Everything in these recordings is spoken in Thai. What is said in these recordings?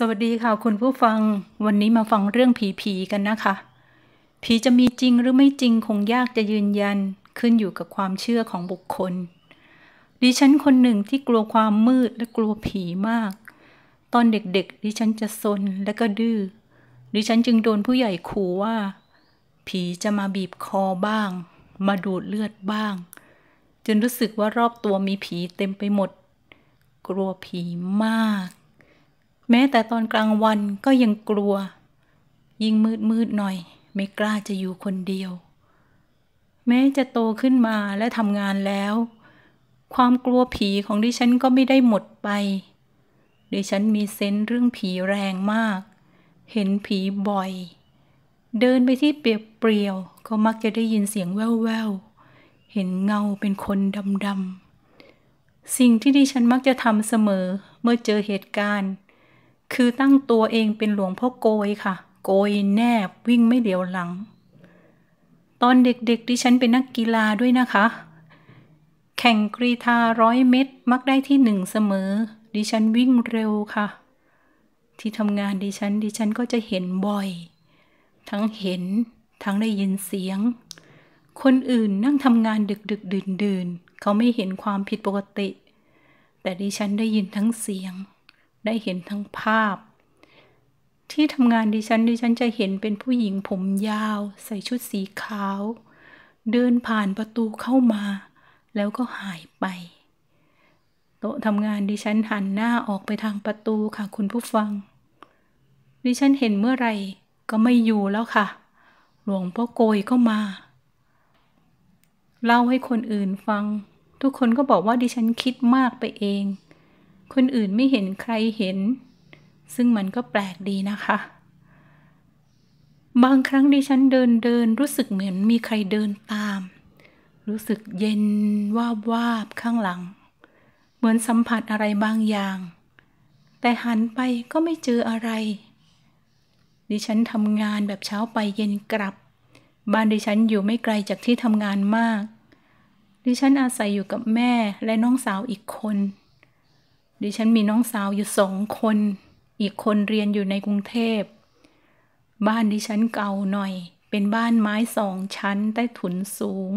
สวัสดีค่ะคุณผู้ฟังวันนี้มาฟังเรื่องผีผีกันนะคะ ผีจะมีจริงหรือไม่จริงคงยากจะยืนยันขึ้นอยู่กับความเชื่อของบุคคล ดิฉันคนหนึ่งที่กลัวความมืดและกลัวผีมาก ตอนเด็กๆ ดิฉันจะซนและก็ดื้อดิฉันจึงโดนผู้ใหญ่ขู่ว่า ผีจะมาบีบคอบ้าง มาดูดเลือดบ้าง จนรู้สึกว่ารอบตัวมีผีเต็มไปหมด กลัวผีมากแม้แต่ตอนกลางวันก็ยังกลัว ยิ่งมืดมืดหน่อย ไม่กล้าจะอยู่คนเดียว แม้จะโตขึ้นมาและทำงานแล้ว ความกลัวผีของดิฉันก็ไม่ได้หมดไป ดิฉันมีเซนส์เรื่องผีแรงมาก เห็นผีบ่อย เดินไปที่เปียกเปรียวก็มักจะได้ยินเสียงแว่วๆ เห็นเงาเป็นคนดำๆสิ่งที่ดิฉันมักจะทำเสมอเมื่อเจอเหตุการณ์คือตั้งตัวเองเป็นหลวงพ่อโกยค่ะ โกยแนบวิ่งไม่เดียวหลัง ตอนเด็กๆ ดิฉันเป็นนักกีฬาด้วยนะคะ แข่งกรีธาร้อยเมตรมักได้ที่หนึ่งเสมอ ดิฉันวิ่งเร็วค่ะ ที่ทำงานดิฉันดิฉันก็จะเห็นบ่อย ทั้งเห็นทั้งได้ยินเสียง คนอื่นนั่งทำงานดึกดึกดื่นดื่นเขาไม่เห็นความผิดปกติ แต่ดิฉันได้ยินทั้งเสียงได้เห็นทั้งภาพ ที่ทำงานดิฉัน ดิฉันจะเห็นเป็นผู้หญิงผมยาว ใส่ชุดสีขาว เดินผ่านประตูเข้ามา แล้วก็หายไป โต๊ะทำงานดิฉันหันหน้าออกไปทางประตูค่ะ คุณผู้ฟังดิฉันเห็นเมื่อไรก็ไม่อยู่แล้วค่ะ หลวงพ่อโกยก็มา เล่าให้คนอื่นฟัง ทุกคนก็บอกว่าดิฉันคิดมากไปเองคนอื่นไม่เห็นใครเห็น ซึ่งมันก็แปลกดีนะคะ บางครั้งดิฉันเดินเดินรู้สึกเหมือนมีใครเดินตาม รู้สึกเย็น วาบวาบข้างหลัง เหมือนสัมผัสอะไรบางอย่าง แต่หันไปก็ไม่เจออะไร ดิฉันทำงานแบบเช้าไปเย็นกลับบ้านดิฉันอยู่ไม่ไกลจากที่ทำงานมาก ดิฉันอาศัยอยู่กับแม่และน้องสาวอีกคนดิฉันมีน้องสาวอยู่สองคน อีกคนเรียนอยู่ในกรุงเทพ บ้านดิฉันเก่าหน่อย เป็นบ้านไม้สองชั้นใต้ถุนสูง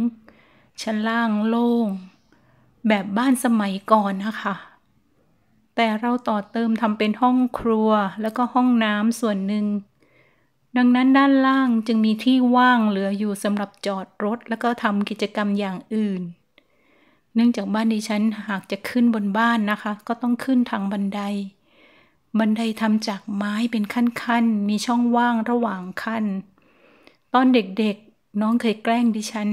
ชั้นล่างโล่ง แบบบ้านสมัยก่อนนะคะ แต่เราต่อเติมทำเป็นห้องครัวแล้วก็ห้องน้ำส่วนหนึ่ง ดังนั้นด้านล่างจึงมีที่ว่างเหลืออยู่สำหรับจอดรถ แล้วก็ทำกิจกรรมอย่างอื่นนื่องจากบ้านดิฉันหากจะขึ้นบนบ้านนะคะ ก็ต้องขึ้นทางบันได บันไดทำจากไม้เป็นขั้นๆมีช่องว่างระหว่างขั้น ตอนเด็กๆน้องเคยแกล้งดิฉัน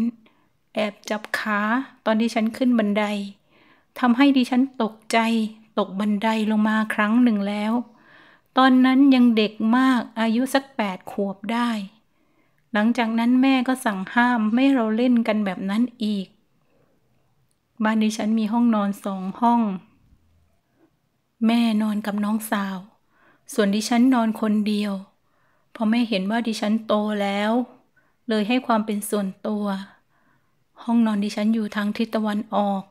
แอบจับขาตอนดิฉันขึ้นบันไดทำให้ดิฉันตกใจตกบันไดลงมาครั้งหนึ่งแล้ว ตอนนั้นยังเด็กมากอายุสักแปดขวบได้ หลังจากนั้นแม่ก็สั่งห้ามไม่เราเล่นกันแบบนั้นอีกบ้านดิฉันมีห้องนอนสองห้อง แม่นอนกับน้องสาว ส่วนดิฉันนอนคนเดียวพอแม่เห็นว่าดิฉันโตแล้ว เลยให้ความเป็นส่วนตัว ห้องนอนดิฉันอยู่ทางทิศตะวันออก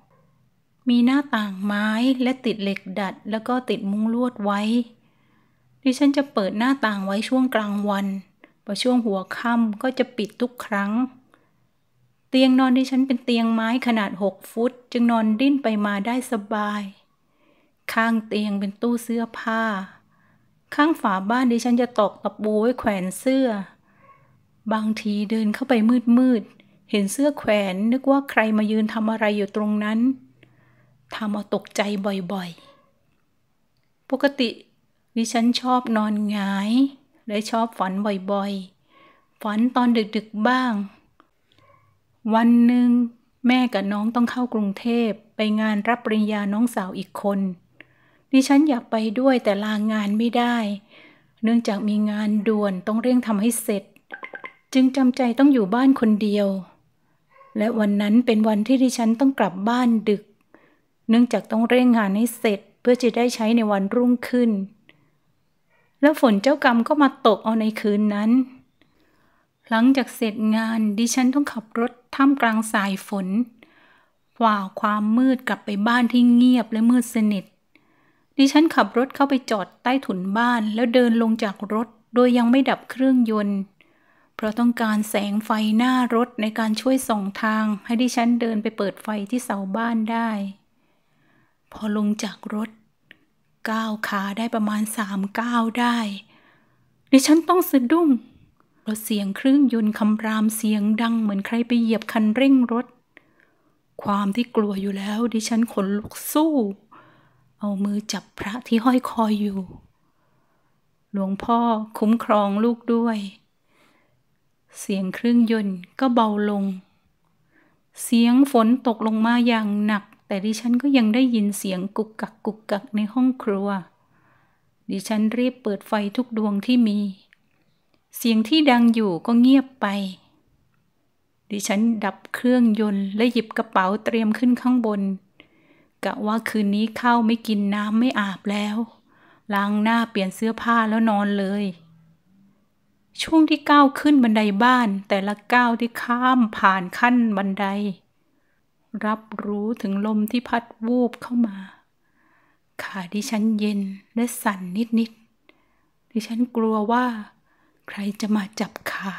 มีหน้าต่างไม้และติดเหล็กดัดแล้วก็ติดมุ้งลวดไว้ ดิฉันจะเปิดหน้าต่างไว้ช่วงกลางวัน พอช่วงหัวค่ำก็จะปิดทุกครั้งเตียงนอนที่ฉันเป็นเตียงไม้ขนาดหกฟุต จึงนอนดิ้นไปมาได้สบาย ข้างเตียงเป็นตู้เสื้อผ้า ข้างฝาบ้านดิฉันจะตอกตะปูไว้แขวนเสื้อ บางทีเดินเข้าไปมืดมืดเห็นเสื้อแขวนนึกว่าใครมายืนทำอะไรอยู่ตรงนั้น ทำเอาตกใจบ่อยๆ ปกติ ดิฉันชอบนอนงายและชอบฝันบ่อยๆ ฝันตอนดึกๆ บ้างวันหนึ่งแม่กับน้องต้องเข้ากรุงเทพไปงานรับปริญญาน้องสาวอีกคน ดิฉันอยากไปด้วยแต่ลางงานไม่ได้ เนื่องจากมีงานด่วนต้องเร่งทำให้เสร็จ จึงจำใจต้องอยู่บ้านคนเดียว และวันนั้นเป็นวันที่ดิฉันต้องกลับบ้านดึก เนื่องจากต้องเร่งงานให้เสร็จเพื่อจะได้ใช้ในวันรุ่งขึ้น แล้วฝนเจ้ากรรมก็มาตกเอาในคืนนั้น หลังจากเสร็จงานดิฉันต้องขับรถท่ามกลางสายฝนฝ่าความมืดกลับไปบ้านที่เงียบและมืดสนิท ดิฉันขับรถเข้าไปจอดใต้ถุนบ้านแล้วเดินลงจากรถโดยยังไม่ดับเครื่องยนต์ เพราะต้องการแสงไฟหน้ารถในการช่วยส่องทาง ให้ดิฉันเดินไปเปิดไฟที่เสาบ้านได้ พอลงจากรถก้าวขาได้ประมาณสามก้าวได้ ดิฉันต้องสะดุ้งแล้วเสียงเครื่องยนต์คำรามเสียงดังเหมือนใครไปเหยียบคันเร่งรถ ความที่กลัวอยู่แล้วดิฉันขนลุกสู้ เอามือจับพระที่ห้อยคออยู่หลวงพ่อคุ้มครองลูกด้วย เสียงเครื่องยนต์ก็เบาลง เสียงฝนตกลงมาอย่างหนัก แต่ดิฉันก็ยังได้ยินเสียงกุกกักกุกกักในห้องครัว ดิฉันรีบเปิดไฟทุกดวงที่มีเสียงที่ดังอยู่ก็เงียบไป ดิฉันดับเครื่องยนต์และหยิบกระเป๋าเตรียมขึ้นข้างบน กะว่าคืนนี้เข้าไม่กินน้ำไม่อาบแล้ว ล้างหน้าเปลี่ยนเสื้อผ้าแล้วนอนเลย ช่วงที่ก้าวขึ้นบันไดบ้าน แต่ละก้าวที่ข้ามผ่านขั้นบันได รับรู้ถึงลมที่พัดวูบเข้ามา ขาดิฉันเย็นและสั่นนิดๆดิฉันกลัวว่าใครจะมาจับขา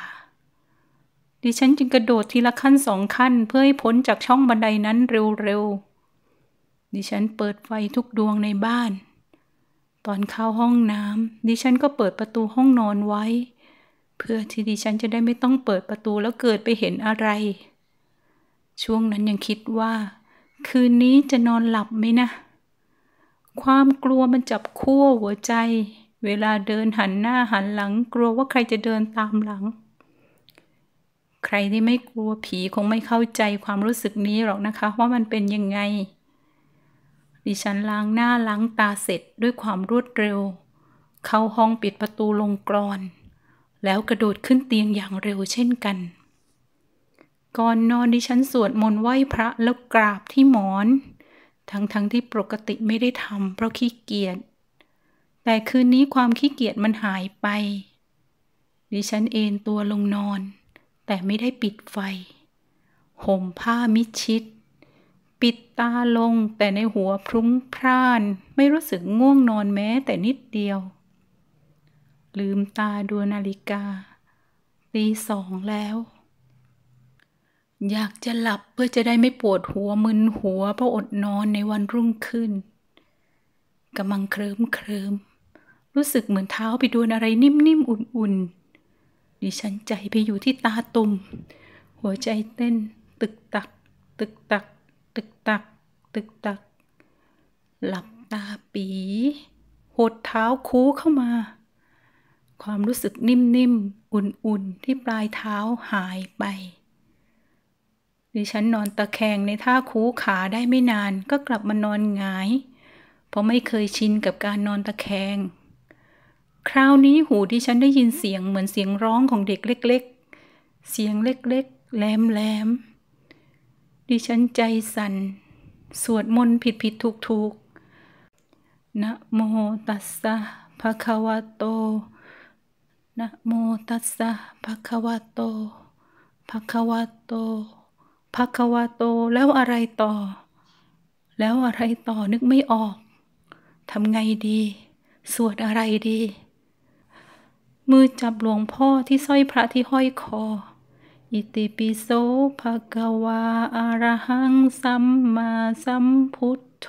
ดิฉันจึงกระโดดทีละขั้นสองขั้นเพื่อให้พ้นจากช่องบันไดนั้นเร็วๆ ดิฉันเปิดไฟทุกดวงในบ้าน ตอนเข้าห้องน้ำดิฉันก็เปิดประตูห้องนอนไว้ เพื่อที่ดิฉันจะได้ไม่ต้องเปิดประตูแล้วเกิดไปเห็นอะไร ช่วงนั้นยังคิดว่า คืนนี้จะนอนหลับไหมนะ ความกลัวมันจับคั่วหัวใจเวลาเดินหันหน้าหันหลังกลัวว่าใครจะเดินตามหลัง ใครที่ไม่กลัวผีคงไม่เข้าใจความรู้สึกนี้หรอกนะคะ ว่ามันเป็นยังไง ดิฉันล้างหน้าล้างตาเสร็จด้วยความรวดเร็ว เข้าห้องปิดประตูลงกรอน แล้วกระโดดขึ้นเตียงอย่างเร็วเช่นกัน ก่อนนอนดิฉันสวดมนต์ไหว้พระแล้วกราบที่หมอน ทั้งๆทที่ปกติไม่ได้ทำเพราะขี้เกียจแต่คืนนี้ความขี้เกียจมันหายไป ดิฉันเอนตัวลงนอน แต่ไม่ได้ปิดไฟ ห่มผ้ามิดชิด ปิดตาลง แต่ในหัวพรุ้งพร่าน ไม่รู้สึกง่วงนอนแม้แต่นิดเดียว ลืมตาดูนาฬิกาตีสองแล้ว อยากจะหลับเพื่อจะได้ไม่ปวดหัวมึนหัว เพราะอดนอนในวันรุ่งขึ้นกำลังเคลิ้มเคลิ้มรู้สึกเหมือนเท้าไปโดนอะไรนิ่มๆ อุ่นๆ ดิฉันใจไปอยู่ที่ตาตุ่ม หัวใจเต้นตึกตัก ตึกตัก ตึกตัก ตึกตัก หลับตาปี หดเท้าคูเข้ามา ความรู้สึกนิ่มๆ อุ่นๆที่ปลายเท้าหายไป ดิฉันนอนตะแคงในท่าคูขาได้ไม่นานก็กลับมานอนงาย เพราะไม่เคยชินกับการนอนตะแคงคราวนี้หูที่ฉันได้ยินเสียงเหมือนเสียงร้องของเด็กเล็ก ๆ เสียงเล็กๆ แหลมๆดิฉันใจสัน่น สวดมนต์ผิดๆถูกๆ นะโมตัสสะภะคะวะโต นะโมตัสสะภะคะวะโต ภะคะวะโต ภะคะวะโต แล้วอะไรต่อ แล้วอะไรต่อนึกไม่ออก ทำไงดี สวดอะไรดีมือจับหลวงพ่อที่สร้อยพระที่ห้อยคอ อิติปิโสภะกวาอารหังสัมมาสัมพุทโธ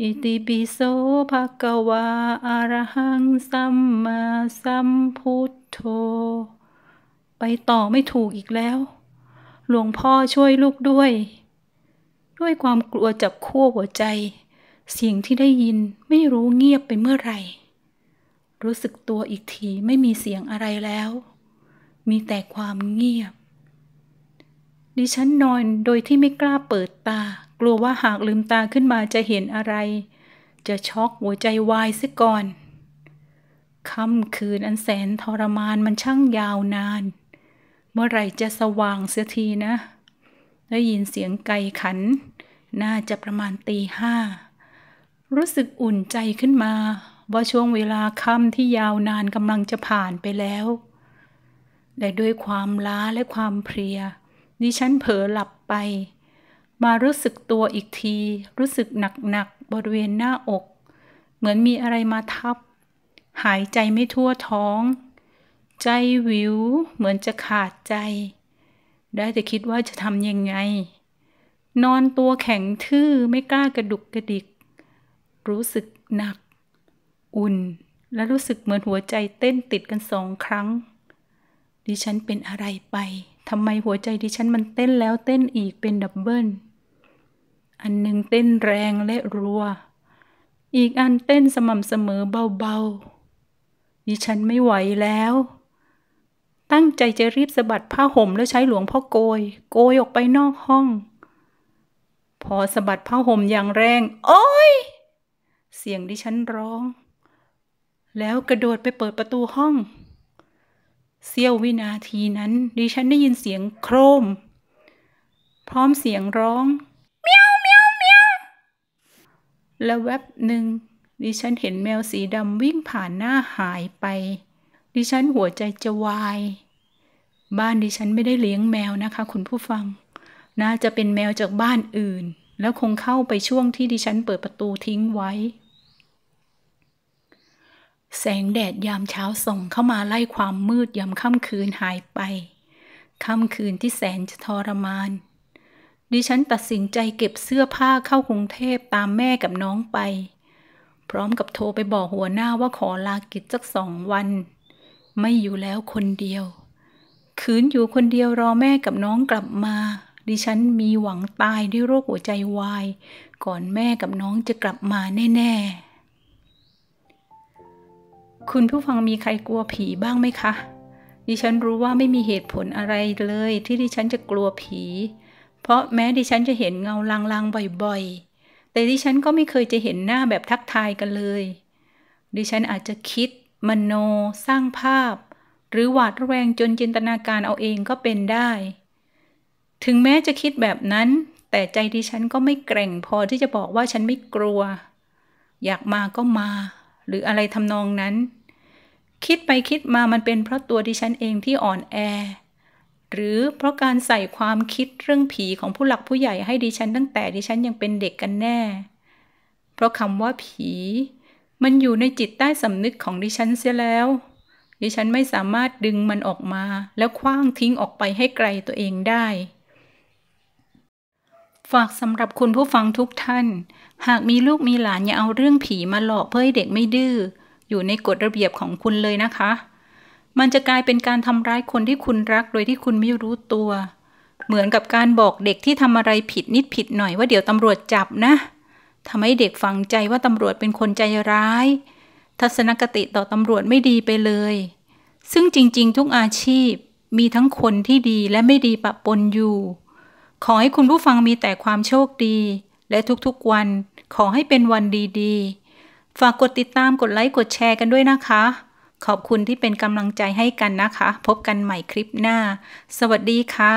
อิติปิโสภะกวาอารหังสัมมาสัมพุทโธ ไปต่อไม่ถูกอีกแล้ว หลวงพ่อช่วยลูกด้วย ด้วยความกลัวจับขั้วหัวใจ เสียงที่ได้ยินไม่รู้เงียบไปเมื่อไหร่รู้สึกตัวอีกทีไม่มีเสียงอะไรแล้ว มีแต่ความเงียบ ดิฉันนอนโดยที่ไม่กล้าเปิดตา กลัวว่าหากลืมตาขึ้นมาจะเห็นอะไร จะช็อกหัวใจวายซะก่อนค่ำคืนอันแสนทรมานมันช่างยาวนาน เมื่อไหร่จะสว่างเสียทีนะได้ยินเสียงไก่ขัน น่าจะประมาณตีห้ารู้สึกอุ่นใจขึ้นมาว่าช่วงเวลาค่ำที่ยาวนานกำลังจะผ่านไปแล้วและด้วยความล้าและความเพลีย ดิฉันเผลอหลับไป มารู้สึกตัวอีกที รู้สึกหนักๆบริเวณหน้าอก เหมือนมีอะไรมาทับ หายใจไม่ทั่วท้อง ใจวิวเหมือนจะขาดใจ ได้แต่คิดว่าจะทำยังไง นอนตัวแข็งทื่อไม่กล้ากระดุกกระดิก รู้สึกหนักอุ่นและรู้สึกเหมือนหัวใจเต้นติดกันสองครั้ง ดิฉันเป็นอะไรไปทำไมหัวใจดิฉันมันเต้นแล้วเต้นอีกเป็นดับเบิลอันหนึ่งเต้นแรงและรัว อีกอันเต้นสม่ำเสมอเบาๆดิฉันไม่ไหวแล้ว ตั้งใจจะรีบสะบัดผ้าห่มแล้วใช้หลวงพ่อโกย โกยออกไปนอกห้อง พอสะบัดผ้าห่มอย่างแรงโอ้ยเสียงดิฉันร้องแล้วกระโดดไปเปิดประตูห้อง เสี้ยววินาทีนั้น ดิฉันได้ยินเสียงโครม พร้อมเสียงร้องเมียวเมียวเมียวแล้วแวบหนึ่งดิฉันเห็นแมวสีดำวิ่งผ่านหน้าหายไป ดิฉันหัวใจจะวายบ้านดิฉันไม่ได้เลี้ยงแมวนะคะ คุณผู้ฟัง น่าจะเป็นแมวจากบ้านอื่น แล้วคงเข้าไปช่วงที่ดิฉันเปิดประตูทิ้งไว้แสงแดดยามเช้าส่งเข้ามาไล่ความมืดยามค่ำคืนหายไปค่ำคืนที่แสนจะทรมาน ดิฉันตัดสินใจเก็บเสื้อผ้าเข้ากรุงเทพตามแม่กับน้องไป พร้อมกับโทรไปบอกหัวหน้าว่าขอลากิจสักสองวัน ไม่อยู่แล้วคนเดียว คืนอยู่คนเดียวรอแม่กับน้องกลับมา ดิฉันมีหวังตายด้วยโรคหัวใจวาย ก่อนแม่กับน้องจะกลับมาแน่ ๆคุณผู้ฟังมีใครกลัวผีบ้างไหมคะ ดิฉันรู้ว่าไม่มีเหตุผลอะไรเลย ที่ดิฉันจะกลัวผี เพราะแม้ดิฉันจะเห็นเงาลางๆ บ่อยๆ แต่ดิฉันก็ไม่เคยจะเห็นหน้าแบบทักทายกันเลย ดิฉันอาจจะคิดมโน สร้างภาพ หรือหวาดระแวงจนจินตนาการเอาเองก็เป็นได้ ถึงแม้จะคิดแบบนั้น แต่ใจดิฉันก็ไม่แกร่งพอที่จะบอกว่าฉันไม่กลัว อยากมาก็มาหรืออะไรทำนองนั้น คิดไปคิดมามันเป็นเพราะตัวดิฉัน เองที่อ่อน แอหรือเพราะการใส่ความคิดเรื่องผีของผู้หลักผู้ใหญ่ให้ดิฉัน ตั้งแต่ดิฉันยังเป็นเด็กกันแน่ เพราะคำว่าผี มันอยู่ในจิตใต้สำนึกของดิฉันเสียแล้ว ดิฉันไม่สามารถดึงมันออกมาแล้วคว้างทิ้งออกไปให้ไกลตัวเองได้ฝากสำหรับคุณผู้ฟังทุกท่าน หากมีลูกมีหลานอย่าเอาเรื่องผีมาหลอกเพื่อให้เด็กไม่ดื้ออยู่ในกฎระเบียบของคุณเลยนะคะ มันจะกลายเป็นการทำร้ายคนที่คุณรักโดยที่คุณไม่รู้ตัว เหมือนกับการบอกเด็กที่ทำอะไรผิดนิดผิดหน่อยว่าเดี๋ยวตำรวจจับนะ ทำให้เด็กฝังใจว่าตำรวจเป็นคนใจร้าย ทัศนคติต่อตำรวจไม่ดีไปเลย ซึ่งจริงๆ ทุกอาชีพ มีทั้งคนที่ดีและไม่ดีปะปนอยู่ขอให้คุณผู้ฟังมีแต่ความโชคดี และทุกๆวัน ขอให้เป็นวันดี ๆ ฝากกดติดตามกดไลค์ กดแชร์กันด้วยนะคะ ขอบคุณที่เป็นกำลังใจให้กันนะคะ พบกันใหม่คลิปหน้า สวัสดีค่ะ